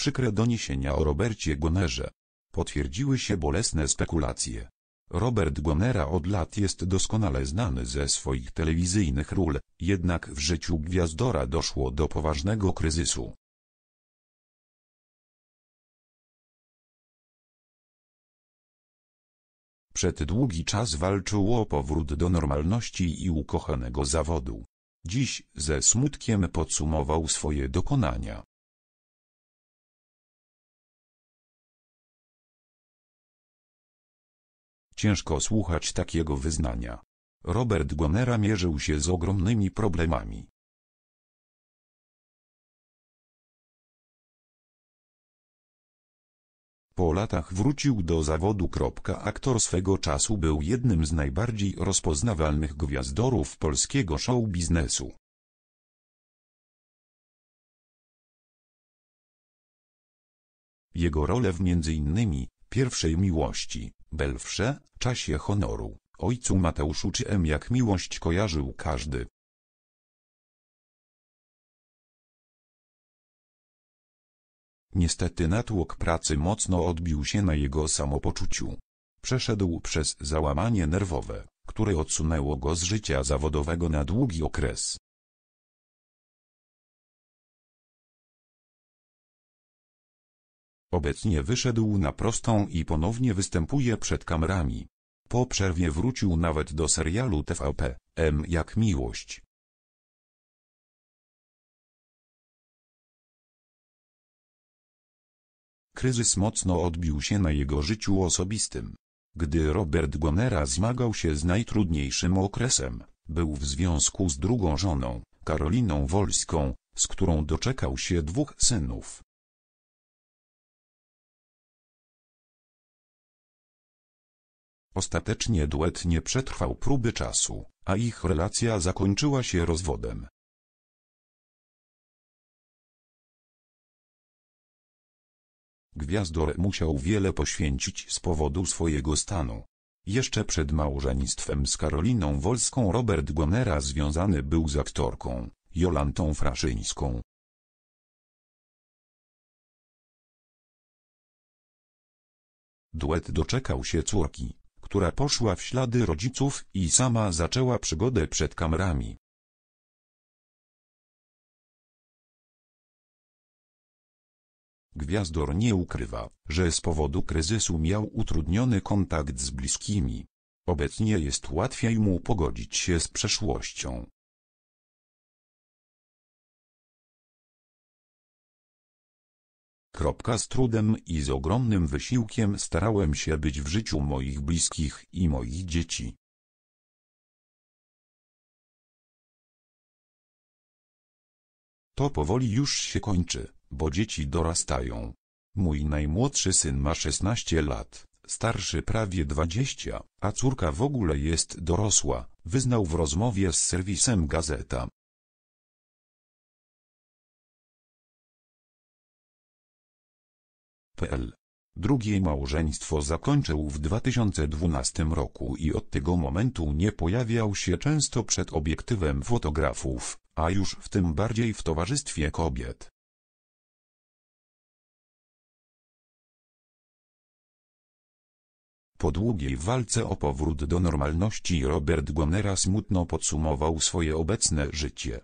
Przykre doniesienia o Robercie Gonerze. Potwierdziły się bolesne spekulacje. Robert Gonera od lat jest doskonale znany ze swoich telewizyjnych ról, jednak w życiu gwiazdora doszło do poważnego kryzysu. Przed długi czas walczył o powrót do normalności i ukochanego zawodu. Dziś ze smutkiem podsumował swoje dokonania. Ciężko słuchać takiego wyznania. Robert Gomera mierzył się z ogromnymi problemami. Po latach wrócił do zawodu. Aktor swego czasu był jednym z najbardziej rozpoznawalnych gwiazdorów polskiego show biznesu. Jego role w m.in pierwszej miłości, Belwsze, czasie honoru, ojcu Mateuszu czy M jak miłość kojarzył każdy. Niestety natłok pracy mocno odbił się na jego samopoczuciu. Przeszedł przez załamanie nerwowe, które odsunęło go z życia zawodowego na długi okres. Obecnie wyszedł na prostą i ponownie występuje przed kamerami. Po przerwie wrócił nawet do serialu TVP, M jak miłość. Kryzys mocno odbił się na jego życiu osobistym. Gdy Robert Gonera zmagał się z najtrudniejszym okresem, był w związku z drugą żoną, Karoliną Wolską, z którą doczekał się dwóch synów. Ostatecznie duet nie przetrwał próby czasu, a ich relacja zakończyła się rozwodem. Gwiazdor musiał wiele poświęcić z powodu swojego stanu. Jeszcze przed małżeństwem z Karoliną Wolską Robert Gonera związany był z aktorką, Jolantą Fraszyńską. Duet doczekał się córki która poszła w ślady rodziców i sama zaczęła przygodę przed kamerami. Gwiazdor nie ukrywa, że z powodu kryzysu miał utrudniony kontakt z bliskimi. Obecnie jest łatwiej mu pogodzić się z przeszłością, Kropka Z trudem i z ogromnym wysiłkiem starałem się być w życiu moich bliskich i moich dzieci. To powoli już się kończy, bo dzieci dorastają. Mój najmłodszy syn ma 16 lat, starszy prawie 20, a córka w ogóle jest dorosła, wyznał w rozmowie z serwisem Gazeta. PL. Drugie małżeństwo zakończył w 2012 roku i od tego momentu nie pojawiał się często przed obiektywem fotografów, a już w tym bardziej w towarzystwie kobiet. Po długiej walce o powrót do normalności Robert Gonera smutno podsumował swoje obecne życie.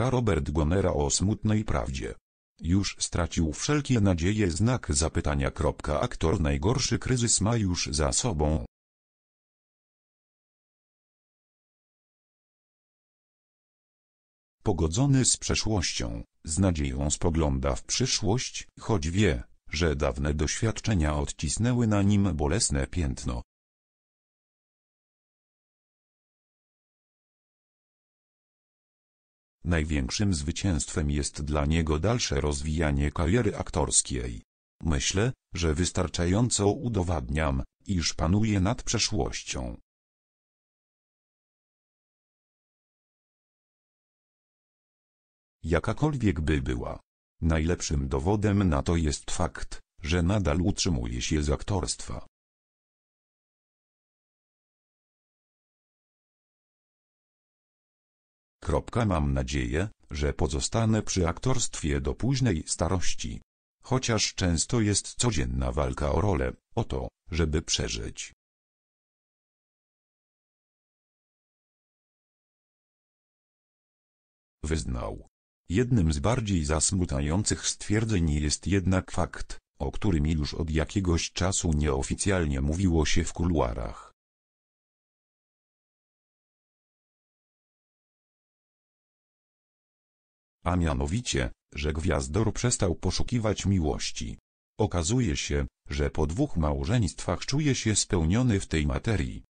Robert Gomera o smutnej prawdzie. Już stracił wszelkie nadzieje znak zapytania. Aktor najgorszy kryzys ma już za sobą. Pogodzony z przeszłością, z nadzieją spogląda w przyszłość, choć wie, że dawne doświadczenia odcisnęły na nim bolesne piętno. Największym zwycięstwem jest dla niego dalsze rozwijanie kariery aktorskiej. Myślę, że wystarczająco udowadniam, iż panuje nad przeszłością. Jakakolwiek by była. Najlepszym dowodem na to jest fakt, że nadal utrzymuje się z aktorstwa. Kropka mam nadzieję, że pozostanę przy aktorstwie do późnej starości. Chociaż często jest codzienna walka o rolę, o to, żeby przeżyć. Wyznał. Jednym z bardziej zasmucających stwierdzeń jest jednak fakt, o którym już od jakiegoś czasu nieoficjalnie mówiło się w kuluarach. A mianowicie, że gwiazdor przestał poszukiwać miłości. Okazuje się, że po dwóch małżeństwach czuje się spełniony w tej materii.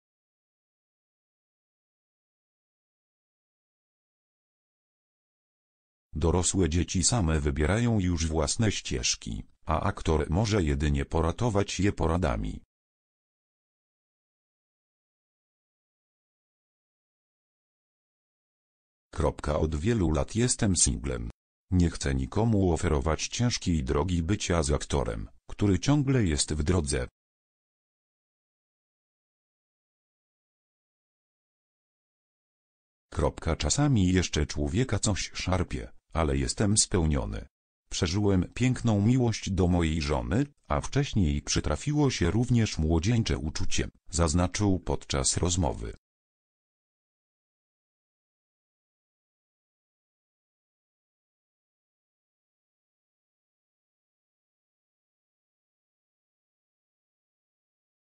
Dorosłe dzieci same wybierają już własne ścieżki, a aktor może jedynie poratować je poradami. Kropka od wielu lat jestem singlem. Nie chcę nikomu oferować ciężkiej drogi bycia z aktorem, który ciągle jest w drodze. Kropka czasami jeszcze człowieka coś szarpie, ale jestem spełniony. Przeżyłem piękną miłość do mojej żony, a wcześniej przytrafiło się również młodzieńcze uczucie, zaznaczył podczas rozmowy.